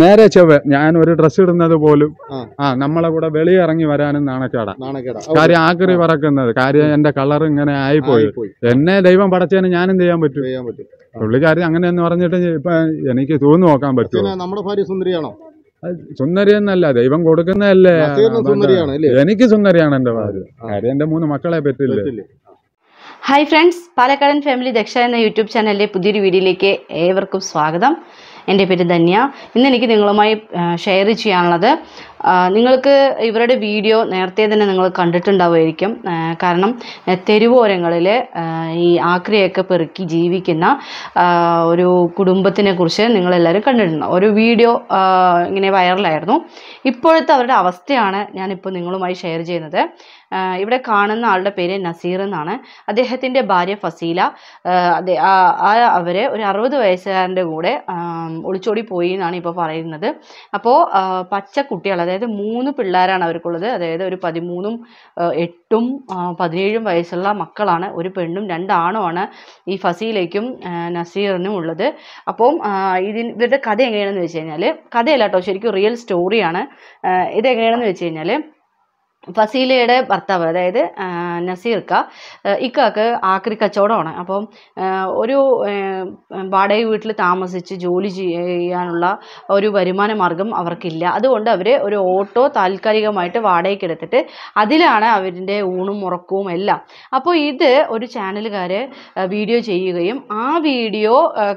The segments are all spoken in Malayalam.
നേരെ ചെവ്വ ഞാൻ ഒരു ഡ്രസ് ഇടുന്നത് പോലും ആ നമ്മളെ കൂടെ വെളിയിറങ്ങി വരാനും നാണക്കേട കാര്യം ആക്രി പറക്കുന്നത് കാര്യം എന്റെ കളർ ഇങ്ങനെ ആയിപ്പോയി എന്നെ ദൈവം പടച്ചതിന് ഞാൻ ചെയ്യാൻ പറ്റും പുള്ളിക്കാരി അങ്ങനെ എന്ന് പറഞ്ഞിട്ട് ഇപ്പൊ എനിക്ക് തോന്നു നോക്കാൻ പറ്റും നമ്മുടെ ഭാര്യ സുന്ദരിയാണോ സുന്ദരി എന്നല്ല ദൈവം കൊടുക്കുന്നതല്ലേ എനിക്ക് സുന്ദരിയാണ് എന്റെ ഭാര്യ കാര്യം എന്റെ മൂന്ന് മക്കളെ പറ്റില്ലേ ഹായ് ഫ്രണ്ട്സ് പാലക്കാടൻ ഫാമിലി ദക്ഷ എന്ന യൂട്യൂബ് ചാനലിലെ പുതിയൊരു വീഡിയോയിലേക്ക് ഏവർക്കും സ്വാഗതം എൻ്റെ പേര് ധന്യ ഇന്ന് എനിക്ക് നിങ്ങളുമായി ഷെയർ ചെയ്യാനുള്ളത് നിങ്ങൾക്ക് ഇവരുടെ വീഡിയോ നേരത്തെ തന്നെ നിങ്ങൾ കണ്ടിട്ടുണ്ടാവുമായിരിക്കും കാരണം തെരുവോരങ്ങളിൽ ഈ ആക്രിയൊക്കെ പെറുക്കി ജീവിക്കുന്ന ഒരു കുടുംബത്തിനെ കുറിച്ച് നിങ്ങളെല്ലാവരും കണ്ടിട്ടുണ്ടാവും ഒരു വീഡിയോ ഇങ്ങനെ വൈറലായിരുന്നു ഇപ്പോഴത്തെ അവരുടെ അവസ്ഥയാണ് ഞാനിപ്പോൾ നിങ്ങളുമായി ഷെയർ ചെയ്യുന്നത് ഇവിടെ കാണുന്ന ആളുടെ പേര് നസീർ എന്നാണ് അദ്ദേഹത്തിൻ്റെ ഭാര്യ ഫസീല അവർ ഒരു അറുപത് വയസ്സുകാരൻ്റെ കൂടെ ഒളിച്ചോടി പോയി എന്നാണ് ഇപ്പോൾ പറയുന്നത് അപ്പോൾ പച്ച കുട്ടികൾ അതായത് മൂന്ന് പിള്ളേരാണ് അവർക്കുള്ളത് അതായത് ഒരു പതിമൂന്നും എട്ടും പതിനേഴും വയസ്സുള്ള മക്കളാണ് ഒരു പെണ്ണും രണ്ടാണുമാണ് ഈ ഫസീലയ്ക്കും നസീറിനും ഉള്ളത് അപ്പം ഇതിന് ഇവരുടെ കഥ എങ്ങനെയാണെന്ന് വെച്ച് കഴിഞ്ഞാൽ കഥയല്ല കേട്ടോ ശരിക്കും റിയൽ സ്റ്റോറിയാണ് ഇതെങ്ങനെയാണെന്ന് വെച്ച് കഴിഞ്ഞാൽ ഫസീലയുടെ ഭർത്താവ് അതായത് നസീർക്ക ഇക്കാക്ക് ആക്രി കച്ചവടമാണ് അപ്പം ഒരു വാടക വീട്ടിൽ താമസിച്ച് ജോലി ചെയ്യാനുള്ള ഒരു വരുമാന മാർഗം അവർക്കില്ല അതുകൊണ്ട് അവർ ഒരു ഓട്ടോ താൽക്കാലികമായിട്ട് വാടകയ്ക്ക് എടുത്തിട്ട് അതിലാണ് അവരിൻ്റെ ഊണും ഉറക്കവും എല്ലാം അപ്പോൾ ഇത് ഒരു ചാനലുകാർ വീഡിയോ ചെയ്യുകയും ആ വീഡിയോ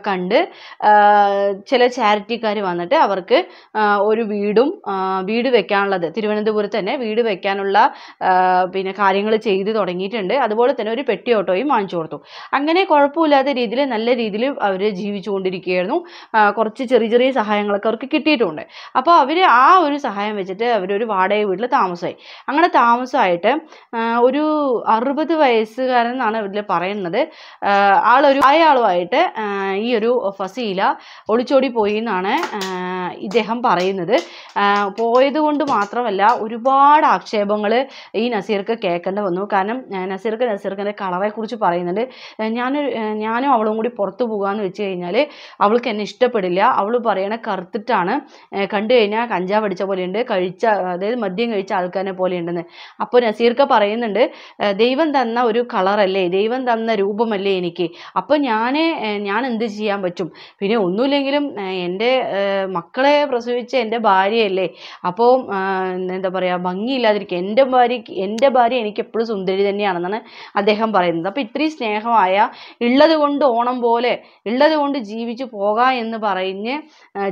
കണ്ട് ചില ചാരിറ്റിക്കാർ വന്നിട്ട് അവർക്ക് ഒരു വീടും വീട് വെക്കാനുള്ളത് തിരുവനന്തപുരത്ത് തന്നെ വീട് വെക്കാൻ ചെയ്യാനുള്ള പിന്നെ കാര്യങ്ങൾ ചെയ്തു തുടങ്ങിയിട്ടുണ്ട് അതുപോലെ തന്നെ ഒരു പെട്ടി ഓട്ടോയും വാങ്ങിച്ചു കൊടുത്തു അങ്ങനെ കുഴപ്പമില്ലാത്ത രീതിയിൽ നല്ല രീതിയിൽ അവർ ജീവിച്ചുകൊണ്ടിരിക്കുകയായിരുന്നു കുറച്ച് ചെറിയ ചെറിയ സഹായങ്ങളൊക്കെ അവർക്ക് കിട്ടിയിട്ടുണ്ട് അപ്പോൾ അവർ ആ ഒരു സഹായം വെച്ചിട്ട് അവരൊരു വാടക വീട്ടിൽ താമസമായി അങ്ങനെ താമസമായിട്ട് ഒരു അറുപത് വയസ്സുകാരൻ എന്നാണ് ഇതിൽ പറയുന്നത് ആളൊരു അയാളുമായിട്ട് ഈ ഒരു ഫസീല ഒളിച്ചോടി പോയി എന്നാണ് ഇദ്ദേഹം പറയുന്നത് പോയത് കൊണ്ട് മാത്രമല്ല ഒരുപാട് ആക്ഷേപം സന്ദർഭങ്ങൾ ഈ നസീർക്ക് കേൾക്കേണ്ടി വന്നു കാരണം നസീർക്ക് നസീർക്കിൻ്റെ കളറെക്കുറിച്ച് പറയുന്നുണ്ട് ഞാൻ ഞാനും അവളും കൂടി പുറത്തു പോകാമെന്ന് വെച്ച് കഴിഞ്ഞാൽ അവൾക്ക് എന്നെ ഇഷ്ടപ്പെടില്ല അവൾ പറയണ കറുത്തിട്ടാണ് കണ്ടു കഴിഞ്ഞാൽ കഞ്ചാവ് അടിച്ച പോലെയുണ്ട് കഴിച്ച അതായത് മദ്യം കഴിച്ച ആൾക്കാരെ പോലെയുണ്ടെന്ന് അപ്പോൾ നസീർക്ക പറയുന്നുണ്ട് ദൈവം തന്ന ഒരു കളറല്ലേ ദൈവം തന്ന രൂപമല്ലേ എനിക്ക് അപ്പോൾ ഞാൻ ഞാൻ എന്ത് ചെയ്യാൻ പറ്റും പിന്നെ ഒന്നുമില്ലെങ്കിലും എൻ്റെ മക്കളെ പ്രസവിച്ച എൻ്റെ ഭാര്യയല്ലേ അപ്പോൾ എന്താ പറയുക ഭംഗിയില്ലാതിരിക്കാൻ ഭാര്യയ്ക്ക് എൻ്റെ ഭാര്യയ്ക്ക് എൻ്റെ ഭാര്യ എനിക്ക് എപ്പോഴും സുന്ദരി തന്നെയാണെന്നാണ് അദ്ദേഹം പറയുന്നത് അപ്പോൾ ഇത്രയും സ്നേഹമായ ഉള്ളത് കൊണ്ട് ഓണം പോലെ ഉള്ളത് കൊണ്ട് ജീവിച്ചു പോകാം എന്ന് പറഞ്ഞ്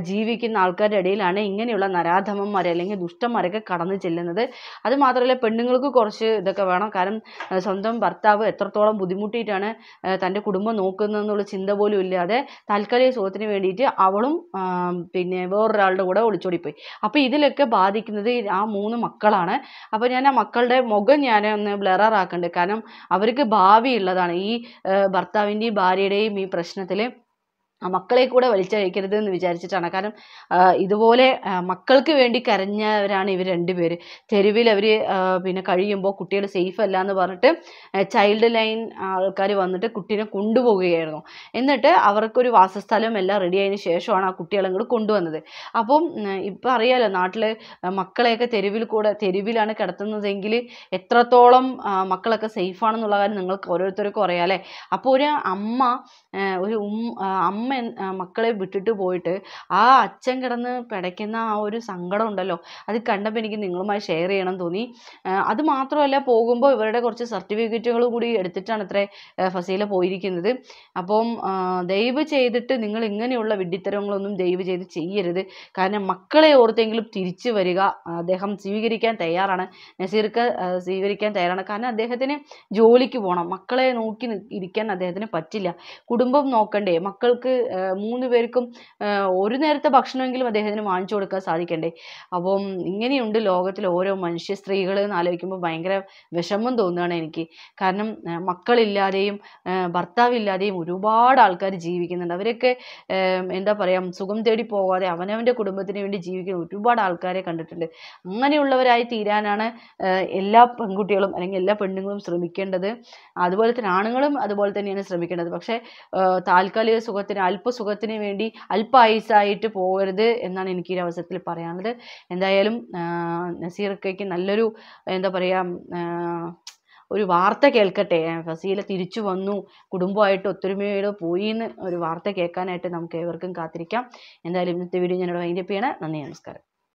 ജീവിക്കുന്ന ആൾക്കാരുടെ ഇടയിലാണ് ഇങ്ങനെയുള്ള നരാധമന്മാരെ അല്ലെങ്കിൽ ദുഷ്ടന്മാരൊക്കെ കടന്നു ചെല്ലുന്നത് അത് മാത്രമല്ല പെണ്ണുങ്ങൾക്ക് കുറച്ച് ഇതൊക്കെ വേണം കാരണം സ്വന്തം ഭർത്താവ് എത്രത്തോളം ബുദ്ധിമുട്ടിയിട്ടാണ് തൻ്റെ കുടുംബം നോക്കുന്നതെന്നുള്ള ചിന്ത പോലും ഇല്ലാതെ താൽക്കാലിക സുഖത്തിന് വേണ്ടിയിട്ട് അവളും പിന്നെ വേറൊരാളുടെ കൂടെ ഒളിച്ചോടിപ്പോയി അപ്പോൾ ഇതിലൊക്കെ ബാധിക്കുന്നത് ആ മൂന്ന് മക്കളാണ് അപ്പോൾ ഞാൻ ആ മക്കളുടെ മുഖം ഞാൻ ഒന്ന് ബ്ലറർ ആക്കുന്നുണ്ട് കാരണം അവർക്ക് ഭാവി ഉള്ളതാണ് ഈ ഭർത്താവിൻ്റെയും ഭാര്യയുടെയും ഈ പ്രശ്നത്തിൽ ആ മക്കളെ കൂടെ വലിച്ചഴിക്കരുത് എന്ന് വിചാരിച്ചിട്ടാണ് കാരണം ഇതുപോലെ മക്കൾക്ക് വേണ്ടി കരഞ്ഞവരാണ് ഇവർ രണ്ടുപേര് തെരുവിൽ അവർ പിന്നെ കഴിയുമ്പോൾ കുട്ടികൾ സേഫ് അല്ല എന്ന് പറഞ്ഞിട്ട് ചൈൽഡ് ലൈൻ ആൾക്കാർ വന്നിട്ട് കുട്ടീനെ കൊണ്ടുപോവുകയായിരുന്നു എന്നിട്ട് അവർക്കൊരു വാസസ്ഥലം എല്ലാം റെഡി ആയതിനു ശേഷമാണ് ആ കുട്ടികളെ ഇങ്ങോട്ട് കൊണ്ടുവന്നത് അപ്പം ഇപ്പം അറിയാലോ നാട്ടിൽ മക്കളെയൊക്കെ തെരുവിൽ കൂടെ തെരുവിലാണ് കിടത്തുന്നതെങ്കിൽ എത്രത്തോളം മക്കളൊക്കെ സേഫാണെന്നുള്ള കാര്യം നിങ്ങൾക്ക് ഓരോരുത്തർക്കും അറിയാം അല്ലേ അപ്പോൾ ഒരു അമ്മ ഒരു അമ്മ അമ്മ മക്കളെ വിട്ടിട്ട് പോയിട്ട് ആ അച്ഛൻ കിടന്ന് പിടയ്ക്കുന്ന ആ ഒരു സങ്കടം ഉണ്ടല്ലോ അത് കണ്ടപ്പോൾ എനിക്ക് നിങ്ങളുമായി ഷെയർ ചെയ്യണം തോന്നി അത് മാത്രമല്ല പോകുമ്പോൾ ഇവരുടെ കുറച്ച് സർട്ടിഫിക്കറ്റുകൾ കൂടി എടുത്തിട്ടാണ് അത്രേ ഫസീല പോയിരിക്കുന്നത് അപ്പം ദയവ് ചെയ്തിട്ട് നിങ്ങൾ ഇങ്ങനെയുള്ള വിഡിത്തരങ്ങളൊന്നും ദയവ് ചെയ്ത് ചെയ്യരുത് കാരണം മക്കളെ ഓർത്തെങ്കിലും തിരിച്ചു വരിക അദ്ദേഹം സ്വീകരിക്കാൻ തയ്യാറാണ് നസീർക്ക് സ്വീകരിക്കാൻ തയ്യാറാണ് കാരണം അദ്ദേഹത്തിന് ജോലിക്ക് പോകണം മക്കളെ നോക്കി ഇരിക്കാൻ അദ്ദേഹത്തിന് പറ്റില്ല കുടുംബം നോക്കണ്ടേ മക്കൾക്ക് മൂന്ന് പേർക്കും ഒരു നേരത്തെ ഭക്ഷണമെങ്കിലും അദ്ദേഹത്തിന് വാങ്ങിച്ചു കൊടുക്കാൻ സാധിക്കണ്ടേ അപ്പം ഇങ്ങനെയുണ്ട് ലോകത്തിൽ ഓരോ മനുഷ്യ സ്ത്രീകൾ എന്ന് ആലോചിക്കുമ്പോൾ ഭയങ്കര വിഷമം തോന്നുകയാണ് എനിക്ക് കാരണം മക്കളില്ലാതെയും ഭർത്താവില്ലാതെയും ഒരുപാട് ആൾക്കാർ ജീവിക്കുന്നുണ്ട് അവരൊക്കെ എന്താ പറയാ സുഖം തേടി പോകാതെ അവനവൻ്റെ കുടുംബത്തിന് വേണ്ടി ജീവിക്കുന്ന ഒരുപാട് ആൾക്കാരെ കണ്ടിട്ടുണ്ട് അങ്ങനെയുള്ളവരായി തീരാനാണ് എല്ലാ പെൺകുട്ടികളും അല്ലെങ്കിൽ എല്ലാ പെണ്ണുങ്ങളും ശ്രമിക്കേണ്ടത് അതുപോലെ തന്നെ ആണുങ്ങളും അതുപോലെ തന്നെയാണ് ശ്രമിക്കേണ്ടത് പക്ഷേ താൽക്കാലിക സുഖത്തിന് അല്പസുഖത്തിന് വേണ്ടി അല്പായുസായിട്ട് പോകരുത് എന്നാണ് എനിക്ക് ഈ അവസരത്തിൽ പറയാനുള്ളത് എന്തായാലും നസീർക്കയ്ക്ക് നല്ലൊരു എന്താ പറയുക ഒരു വാർത്ത കേൾക്കട്ടെ ഫസീല തിരിച്ചു വന്നു കുടുംബമായിട്ട് ഒത്തൊരുമയോടെ പോയി എന്ന് ഒരു വാർത്ത കേൾക്കാനായിട്ട് നമുക്ക് ഏവർക്കും കാത്തിരിക്കാം എന്തായാലും ഇന്നത്തെ വീഡിയോ ഞാനിവിടെ വൈൻഡപ്പ് ചെയ്യണേ നന്ദി നമസ്കാരം